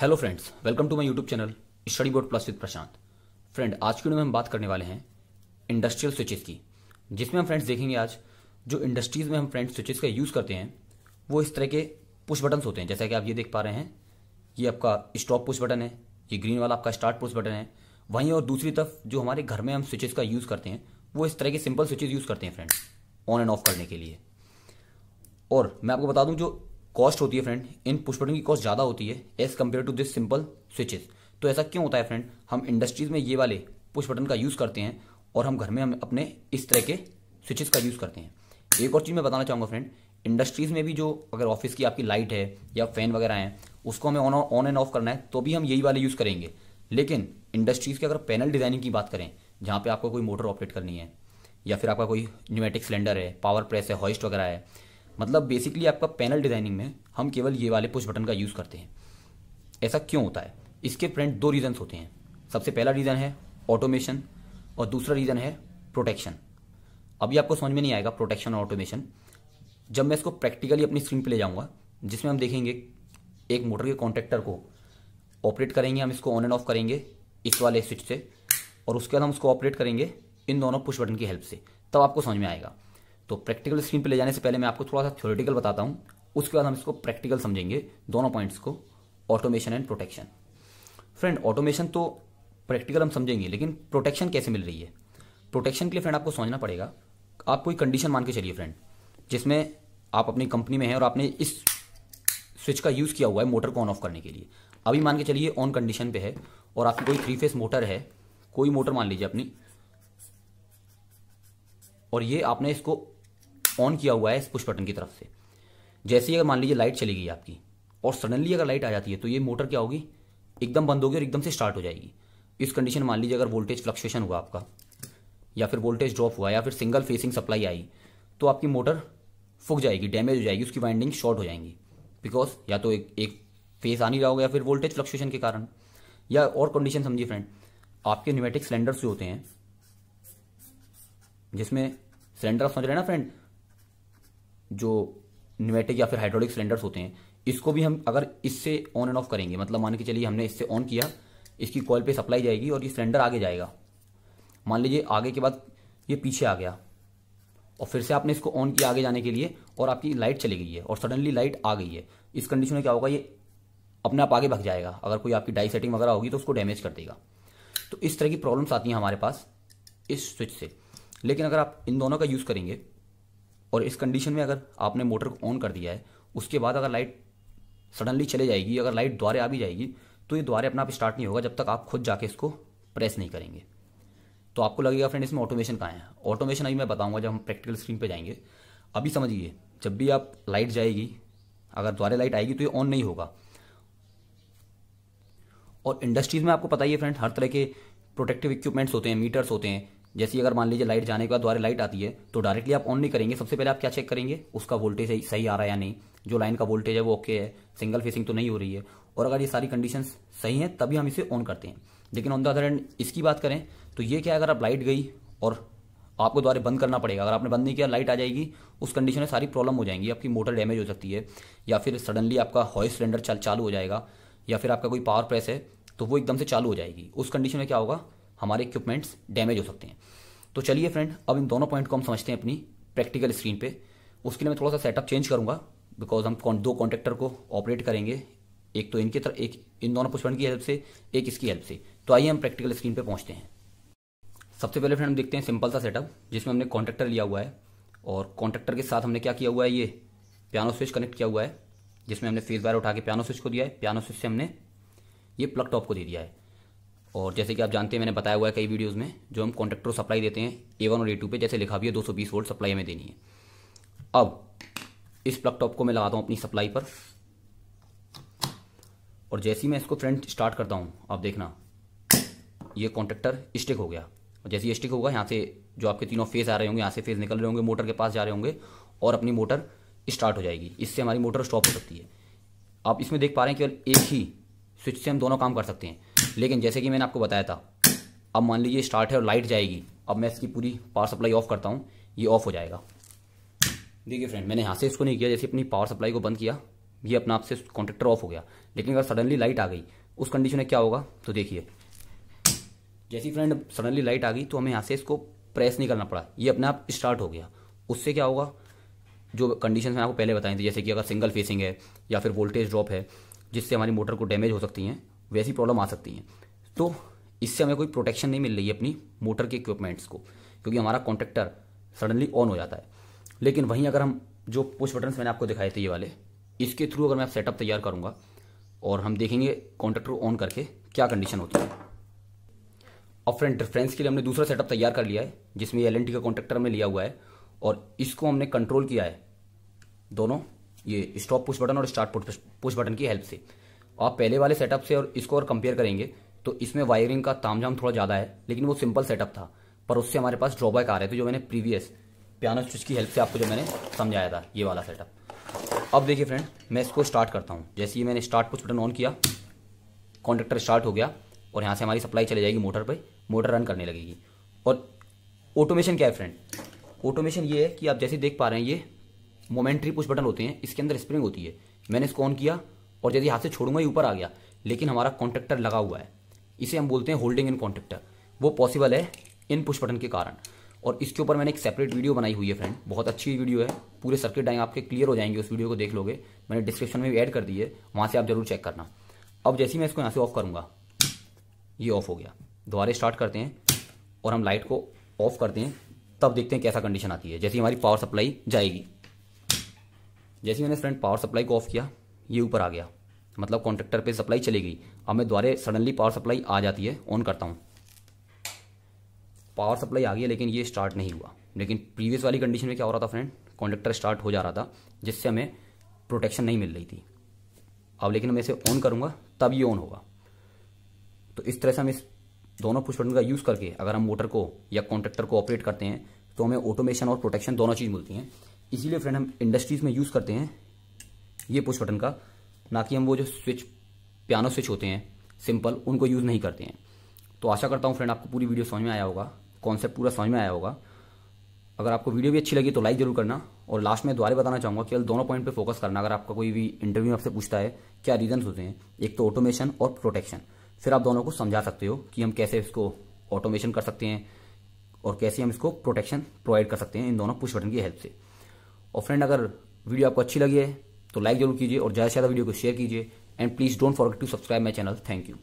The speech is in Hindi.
hello friends welcome to my YouTube channel study board plus with Prashant friend आज की वीडियो में हम बात करने वाले हैं इंडस्ट्रियल स्विचेस की जिसमें हम फ्रेंड्स देखेंगे आज जो इंडस्ट्रीज में हम फ्रेंड्स स्विचेस का यूज़ करते हैं वो इस तरह के पुश बटन्स होते हैं जैसा कि आप ये देख पा रहे हैं ये आपका स्टॉप पुश बटन है ये ग्रीन वाला आपका स्टार्ट पुश बटन है वहीं और दूसरी तरफ जो हमारे घर में हम स्विचेस का यूज़ करते हैं वो इस तरह के सिंपल स्विचेस यूज़ करते हैं फ्रेंड्स ऑन एंड ऑफ करने के लिए और मैं आपको बता दूं जो कॉस्ट होती है फ्रेंड इन पुश बटन की कॉस्ट ज़्यादा होती है as compare to this simple switches तो ऐसा क्यों होता है फ्रेंड हम इंडस्ट्रीज में ये वाले पुश बटन का यूज़ करते हैं और हम घर में हम अपने इस तरह के स्विचेस का यूज़ करते हैं एक और चीज़ मैं बताना चाहूँगा फ्रेंड इंडस्ट्रीज़ में भी जो अगर ऑफिस की आपकी लाइट है या फैन वगैरह हैं उसको हमें ऑन ऑन एंड ऑफ करना है तो भी हम यही वाले यूज़ करेंगे लेकिन इंडस्ट्रीज़ के अगर पैनल डिज़ाइनिंग की बात करें जहाँ पे आपको कोई मोटर ऑपरेट करनी है या फिर आपका कोई न्यूमेटिक सिलेंडर है पावर प्रेस है हॉइस्ट वगैरह है मतलब बेसिकली आपका पैनल डिजाइनिंग में हम केवल ये वाले पुश बटन का यूज़ करते हैं ऐसा क्यों होता है इसके फ्रेंड दो रीज़न्स होते हैं सबसे पहला रीज़न है ऑटोमेशन और दूसरा रीज़न है प्रोटेक्शन अभी आपको समझ में नहीं आएगा प्रोटेक्शन और ऑटोमेशन जब मैं इसको प्रैक्टिकली अपनी स्क्रीन पे ले जाऊंगा जिसमें हम देखेंगे एक मोटर के कॉन्ट्रैक्टर को ऑपरेट करेंगे हम इसको ऑन एंड ऑफ करेंगे इस वाले स्विच से और उसके बाद हम उसको ऑपरेट करेंगे इन दोनों पुश बटन की हेल्प से तब आपको समझ में आएगा तो प्रैक्टिकल स्क्रीन पे ले जाने से पहले मैं आपको थोड़ा सा थ्योरेटिकल बताता हूँ उसके बाद हम इसको प्रैक्टिकल समझेंगे दोनों पॉइंट्स को automation and protection friend automation तो प्रैक्टिकल हम समझेंगे लेकिन प्रोटेक्शन कैसे मिल रही है प्रोटेक्शन के लिए फ्रेंड आपको समझना पड़ेगा आप कोई कंडीशन मान के चलिए फ्रेंड जिसमें आप अपनी कंपनी में हैं और आपने इस स्विच का यूज़ किया हुआ है मोटर को ऑन ऑफ करने के लिए अभी मान के चलिए ऑन कंडीशन पे है और आपकी कोई थ्री फेस मोटर है कोई मोटर मान लीजिए अपनी और ये आपने इसको ऑन किया हुआ है इस पुश बटन की तरफ से जैसे ही अगर मान लीजिए लाइट चली गई आपकी और सडनली अगर लाइट आ जाती है तो ये मोटर क्या होगी एकदम बंद होगी और एकदम से स्टार्ट हो जाएगी इस कंडीशन मान लीजिए अगर वोल्टेज फ्लक्चुएशन हुआ आपका या फिर वोल्टेज ड्रॉप हुआ या फिर सिंगल फेसिंग सप्लाई आई तो आपकी मोटर फुक जाएगी डैमेज हो जाएगी उसकी वाइंडिंग शॉर्ट हो जाएंगी बिकॉज या तो एक एक फेस आ नहीं रहा होगा या फिर वोल्टेज फ्लक्चुएशन के कारण या और कंडीशन समझिए फ्रेंड आपके न्यूमेटिक सिलेंडर्स जो होते हैं जिसमें सिलेंडर आप समझ रहे हैं ना फ्रेंड जो न्यूमेटिक या फिर हाइड्रोलिक सिलेंडर्स होते हैं इसको भी हम अगर इससे ऑन एंड ऑफ करेंगे मतलब मान के चलिए हमने इससे ऑन किया इसकी कॉल पे सप्लाई जाएगी और ये सिलेंडर आगे जाएगा मान लीजिए आगे के बाद ये पीछे आ गया और फिर से आपने इसको ऑन किया आगे जाने के लिए और आपकी लाइट चली गई है और सडनली लाइट आ गई है इस कंडीशन में क्या होगा ये अपने आप आगे भग जाएगा अगर कोई आपकी डाई सेटिंग वगैरह होगी तो उसको डैमेज कर देगा तो इस तरह की प्रॉब्लम्स आती हैं हमारे पास इस स्विच से लेकिन अगर आप इन दोनों का यूज़ करेंगे और इस कंडीशन में अगर आपने मोटर को ऑन कर दिया है उसके बाद अगर लाइट सडनली चले जाएगी अगर लाइट द्वारे आ भी जाएगी तो ये द्वारे अपना आप स्टार्ट नहीं होगा जब तक आप खुद जाके इसको प्रेस नहीं करेंगे तो आपको लगेगा फ्रेंड इसमें ऑटोमेशन कहाँ है ऑटोमेशन अभी मैं बताऊंगा जब हम प्रैक्टिकल स्क्रीन पर जाएंगे अभी समझिए जब भी आप लाइट जाएगी अगर द्वारे लाइट आएगी तो ये ऑन नहीं होगा और इंडस्ट्रीज में आपको पता ही है फ्रेंड हर तरह के प्रोटेक्टिव इक्विपमेंट्स होते हैं मीटर्स होते हैं जैसे अगर मान लीजिए लाइट जाने के बाद द्वारा लाइट आती है तो डायरेक्टली आप ऑन नहीं करेंगे सबसे पहले आप क्या चेक करेंगे उसका वोल्टेज सही, सही आ रहा है या नहीं जो लाइन का वोल्टेज है वो ओके है सिंगल फेसिंग तो नहीं हो रही है और अगर ये सारी कंडीशन सही है तभी हम इसे ऑन करते हैं लेकिन ऑन द अदर एंड इसकी बात करें तो ये क्या अगर आप लाइट गई और आपको द्वारा बंद करना पड़ेगा अगर आपने बंद नहीं किया लाइट आ जाएगी उस कंडीशन में सारी प्रॉब्लम हो जाएंगी आपकी मोटर डैमेज हो सकती है या फिर सडनली आपका हॉइस सिलेंडर चालू हो जाएगा या फिर आपका कोई पावर प्रेस है तो वो एकदम से चालू हो जाएगी उस कंडीशन में क्या होगा हमारे इक्विपमेंट्स डैमेज हो सकते हैं तो चलिए फ्रेंड अब इन दोनों पॉइंट को हम समझते हैं अपनी प्रैक्टिकल स्क्रीन पे उसके लिए मैं थोड़ा सा सेटअप चेंज करूंगा बिकॉज हम दो कॉन्ट्रेक्टर को ऑपरेट करेंगे एक तो इनके तरफ एक इन दोनों पुष्पण की हेल्प से एक इसकी हेल्प से तो आइए हम प्रैक्टिकल स्क्रीन पे पहुंचते हैं सबसे पहले फ्रेंड हम देखते हैं सिंपल सा सेटअप जिसमें हमने कॉन्ट्रैक्टर लिया हुआ है और कॉन्ट्रैक्टर के साथ हमने क्या किया हुआ है ये पियानो स्विच कनेक्ट किया हुआ है जिसमें हमने फेस बायर उठा के पियानो स्विच को दिया है पियानो स्विच से हमने ये प्लग टॉप को दे दिया है और जैसे कि आप जानते हैं मैंने बताया हुआ है कई वीडियोज़ में जो हम कॉन्ट्रेक्टर सप्लाई देते हैं ए वन और ए टू पर जैसे लिखा भी है दो सौ बीस वोल्ट सप्लाई हमें देनी है अब इस प्लग टॉप को मैं लगाता हूँ अपनी सप्लाई पर और जैसे ही मैं इसको फ्रंट स्टार्ट करता हूँ आप देखना ये कॉन्ट्रेक्टर स्टिक हो गया और जैसे ये स्टिक होगा यहाँ से जो आपके तीनों फेज आ रहे होंगे यहाँ से फेज निकल रहे होंगे मोटर के पास जा रहे होंगे और अपनी मोटर स्टार्ट हो जाएगी इससे हमारी मोटर स्टॉप हो सकती है आप इसमें देख पा रहे हैं केवल एक ही स्विच से हम दोनों काम कर सकते हैं लेकिन जैसे कि मैंने आपको बताया था अब मान लीजिए स्टार्ट है और लाइट जाएगी अब मैं इसकी पूरी पावर सप्लाई ऑफ करता हूँ ये ऑफ हो जाएगा देखिए फ्रेंड मैंने यहाँ से इसको नहीं किया जैसे अपनी पावर सप्लाई को बंद किया ये अपने आप से कॉन्ट्रेक्टर ऑफ हो गया लेकिन अगर सडनली लाइट आ गई उस कंडीशन में क्या होगा तो देखिए जैसी फ्रेंड सडनली लाइट आ गई तो हमें यहाँ से इसको प्रेस नहीं करना पड़ा ये अपने आप स्टार्ट हो गया उससे क्या होगा जो कंडीशन में आपको पहले बताई थी जैसे कि अगर सिंगल फेसिंग है या फिर वोल्टेज ड्रॉप है जिससे हमारी मोटर को डैमेज हो सकती हैं वैसी प्रॉब्लम आ सकती है तो इससे हमें कोई प्रोटेक्शन नहीं मिल रही है अपनी मोटर के इक्विपमेंट्स को क्योंकि हमारा कॉन्ट्रेक्टर सडनली ऑन हो जाता है लेकिन वहीं अगर हम जो पुश बटन मैंने आपको दिखाए थे ये वाले इसके थ्रू अगर मैं सेटअप तैयार करूंगा और हम देखेंगे कॉन्ट्रेक्टर ऑन करके क्या कंडीशन होती है अब फ्रेंड डिफरेंस के लिए हमने दूसरा सेटअप तैयार कर लिया है जिसमें एल का कॉन्ट्रेक्टर हमने लिया हुआ है और इसको हमने कंट्रोल किया है दोनों ये स्टॉप पुश बटन और स्टार्ट पुश बटन की हेल्प से आप पहले वाले सेटअप से और इसको और कंपेयर करेंगे तो इसमें वायरिंग का तामझाम थोड़ा ज़्यादा है लेकिन वो सिंपल सेटअप था पर उससे हमारे पास ड्रॉबैक आ रहे थे जो मैंने प्रीवियस पियानो स्विच की हेल्प से आपको जो मैंने समझाया था ये वाला सेटअप अब देखिए फ्रेंड मैं इसको स्टार्ट करता हूँ जैसे ही मैंने स्टार्ट पुश बटन ऑन किया कॉन्ट्रेक्टर स्टार्ट हो गया और यहाँ से हमारी सप्लाई चली जाएगी मोटर पर मोटर रन करने लगेगी और ऑटोमेशन क्या है फ्रेंड ऑटोमेशन ये है कि आप जैसे देख पा रहे हैं ये मोमेंट्री पुश बटन होते हैं इसके अंदर स्प्रिंग होती है मैंने इसको ऑन किया और यदि हाथ से छोड़ूंगा ही ऊपर आ गया लेकिन हमारा कॉन्ट्रेक्टर लगा हुआ है इसे हम बोलते हैं होल्डिंग इन कॉन्ट्रेक्टर वो पॉसिबल है इन पुश बटन के कारण और इसके ऊपर मैंने एक सेपरेट वीडियो बनाई हुई है फ्रेंड बहुत अच्छी वीडियो है पूरे सर्किट डाइंग आपके क्लियर हो जाएंगे उस वीडियो को देख लोगे मैंने डिस्क्रिप्शन में भी ऐड कर दी है से आप जरूर चेक करना अब जैसे ही मैं इसको यहाँ से ऑफ करूंगा ये ऑफ हो गया दोबारा स्टार्ट करते हैं और हम लाइट को ऑफ करते हैं तब देखते हैं कैसा कंडीशन आती है जैसे हमारी पावर सप्लाई जाएगी जैसे मैंने फ्रेंड पावर सप्लाई को ऑफ किया ये ऊपर आ गया मतलब कॉन्ट्रेक्टर पे सप्लाई चली गई अब मैं द्वारे सडनली पावर सप्लाई आ जाती है ऑन करता हूँ पावर सप्लाई आ गई है लेकिन ये स्टार्ट नहीं हुआ लेकिन प्रीवियस वाली कंडीशन में क्या हो रहा था फ्रेंड कॉन्ट्रेक्टर स्टार्ट हो जा रहा था जिससे हमें प्रोटेक्शन नहीं मिल रही थी अब लेकिन मैं इसे ऑन करूँगा तब ये ऑन होगा तो इस तरह से हम इस दोनों पुश बटन का यूज़ करके अगर हम मोटर को या कॉन्ट्रेक्टर को ऑपरेट करते हैं तो हमें ऑटोमेशन और प्रोटेक्शन दोनों चीज़ मिलती हैं इसीलिए फ्रेंड हम इंडस्ट्रीज़ में यूज़ करते हैं ये पुश बटन का ना कि हम वो जो स्विच पियानो स्विच होते हैं सिंपल उनको यूज़ नहीं करते हैं तो आशा करता हूँ फ्रेंड आपको पूरी वीडियो समझ में आया होगा कॉन्सेप्ट पूरा समझ में आया होगा अगर आपको वीडियो भी अच्छी लगी तो लाइक जरूर करना और लास्ट में दोबारा बताना चाहूँगा केवल दोनों पॉइंट पे फोकस करना अगर आपका कोई भी इंटरव्यू आपसे पूछता है क्या रीजन होते हैं एक तो ऑटोमेशन और प्रोटेक्शन फिर आप दोनों को समझा सकते हो कि हम कैसे इसको ऑटोमेशन कर सकते हैं और कैसे हम इसको प्रोटेक्शन प्रोवाइड कर सकते हैं इन दोनों पुश बटन की हेल्प से और फ्रेंड अगर वीडियो आपको अच्छी लगी है तो लाइक जरूर कीजिए और ज़्यादा से ज़्यादा वीडियो को शेयर कीजिए and please don't forget to subscribe my channel thank you